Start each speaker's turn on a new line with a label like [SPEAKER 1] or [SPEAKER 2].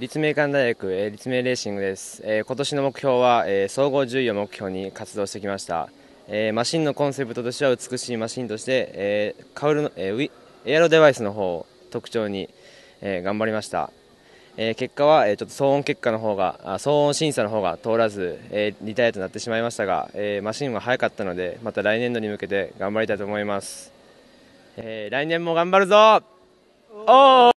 [SPEAKER 1] 立命館大学立命レーシングです、え今年の目標は、え総合10位を目標に活動してきました、えマシンのコンセプトとしては美しいマシンとして、えカウルの、えエアロデバイスの方を特徴に、え頑張りました、え結果は、えちょっと騒音結果の方が騒音審査の方が通らず、えリタイアとなってしまいましたが、えマシンは速かったのでまた来年度に向けて頑張りたいと思います、え来年も頑張るぞお